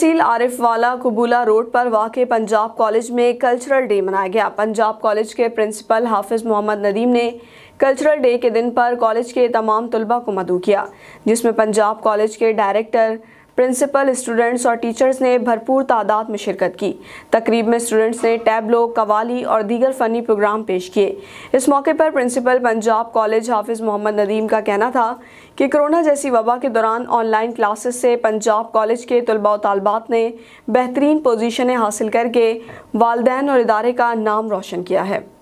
तहसील वाला कुबूला रोड पर वाक़ पंजाब कॉलेज में कल्चरल डे मनाया गया पंजाब कॉलेज के प्रिंसिपल हाफिज़ मोहम्मद नदीम ने कल्चरल डे के दिन पर कॉलेज के तमाम तलबा को मदू किया जिसमें पंजाब कॉलेज के डायरेक्टर प्रिंसिपल स्टूडेंट्स और टीचर्स ने भरपूर तादाद में शिरकत की तकरीब में स्टूडेंट्स ने टैबलो कवाली और दीगर फ़नी प्रोग्राम पेश किए इस मौके पर प्रिंसिपल पंजाब कॉलेज हाफिज़ मोहम्मद नदीम का कहना था कि कोरोना जैसी वबा के दौरान ऑनलाइन क्लासेस से पंजाब कॉलेज के तलबा तलबात ने बेहतरीन पोजीशनें हासिल करके वालदेन और इदारे का नाम रोशन किया है